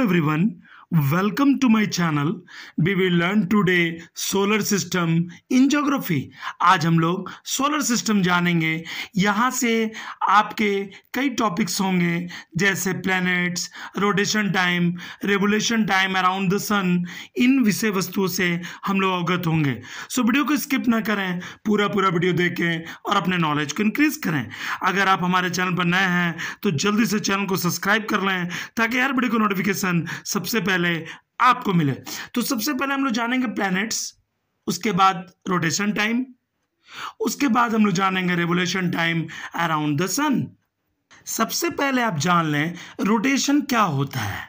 everyone welcome to my channel we will learn today solar system in geography आज हम लोग solar system जानेंगे यहाँ से आपके कई टॉपिक्स होंगे जैसे planets, rotation time revolution time around the sun इन विषय वस्तुओं से हम लोग अवगत होंगे सो वीडियो को स्किप ना करें पूरा पूरा वीडियो देखें और अपने नॉलेज को इंक्रीज करें अगर आप हमारे चैनल पर नए हैं तो जल्दी से चैनल को सब्सक्राइब कर लें ताकि हर वीडियो को नोटिफिकेशन सबसे पहले पहले आपको मिले तो सबसे पहले हम लोग जानेंगे प्लैनेट्स उसके बाद रोटेशन टाइम उसके बाद हम लोग जानेंगे revolution time around the sun सबसे पहले आप जान लें रोटेशन क्या होता है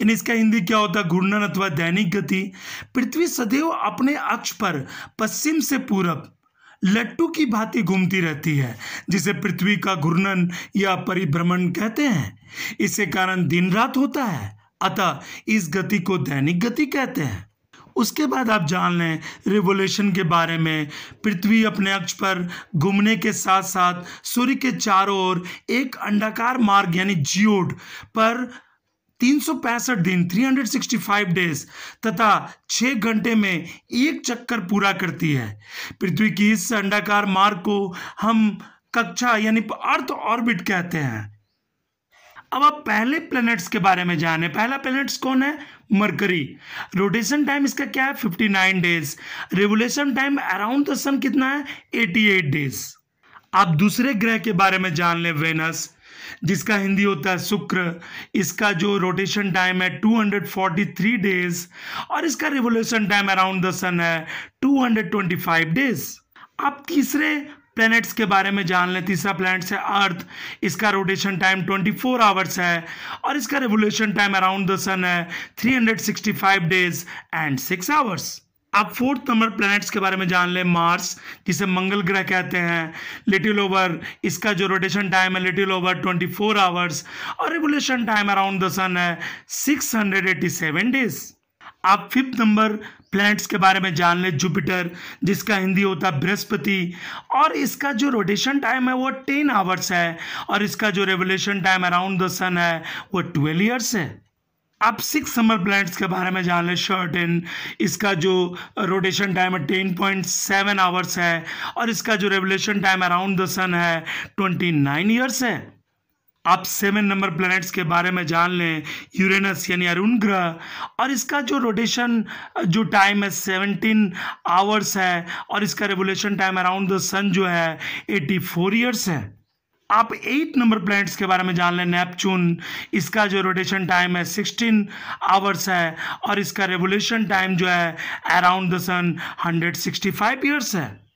यानी इसका हिंदी क्या होता है घूर्णन अथवा दैनिक गति पृथ्वी सदैव अपने अक्ष पर पश्चिम से पूरब लट्टू की भांति घूमती रहती है जिसे पृथ्वी का घूर्णन या परिभ्रमण कहते हैं इसके कारण दिन रात होता है अतः इस गति को दैनिक गति कहते हैं उसके बाद आप जान लें रिवोल्यूशन के बारे में पृथ्वी अपने अक्ष पर घूमने के साथ साथ सूर्य के चारों ओर एक अंडाकार मार्ग यानी जियोड पर तीन दिन 365 डेज तथा छः घंटे में एक चक्कर पूरा करती है पृथ्वी की इस अंडाकार मार्ग को हम कक्षा यानी अर्थ ऑर्बिट कहते हैं अब आप पहले प्लैनेट्स के बारे में जाने पहला प्लैनेट्स कौन है मरकरी रोटेशन टाइम इसका क्या है fifty nine days revolution time around the sun कितना है एटी एट डेज आप दूसरे ग्रह के बारे में जान लें वेनस जिसका हिंदी होता है शुक्र इसका जो रोटेशन टाइम है 243 डेज और इसका revolution time around the sun है 225 डेज आप तीसरे प्लैनेट्स के बारे में जान लें तीसरा प्लैनेट है अर्थ इसका रोटेशन टाइम 24 आवर्स है और इसका revolution time around the sun है 365 डेज एंड सिक्स आवर्स अब फोर्थ नंबर प्लैनेट्स के बारे में जान लें मार्स जिसे मंगल ग्रह कहते हैं लिटिल ओवर इसका जो रोटेशन टाइम है लिटिल ओवर 24 आवर्स और revolution time around the sun है 687 डेज आप फिफ्थ नंबर प्लैनेट्स के बारे में जान लें जुपिटर जिसका हिंदी होता है बृहस्पति और इसका जो रोटेशन टाइम है वो टेन आवर्स है और इसका जो revolution time around the sun है वो ट्वेल्व ईयर्स है आप सिक्स समर प्लैनेट्स के बारे में जान लें इन इसका जो रोटेशन टाइम है टेन पॉइंट सेवन आवर्स है और इसका जो revolution time around the sun है ट्वेंटी नाइन ईयर्स है आप सेवन नंबर प्लैनेट्स के बारे में जान लें यूरेनस यानी अरुण ग्रह और इसका जो रोटेशन जो टाइम है सेवनटीन आवर्स है और इसका revolution time around the sun जो है एटी फोर ईयर्स है आप एट नंबर प्लैनेट्स के बारे में जान लें नेपचून इसका जो रोटेशन टाइम है सिक्सटीन आवर्स है और इसका रेवोल्यूशन टाइम जो है around the sun hundred sixty five years है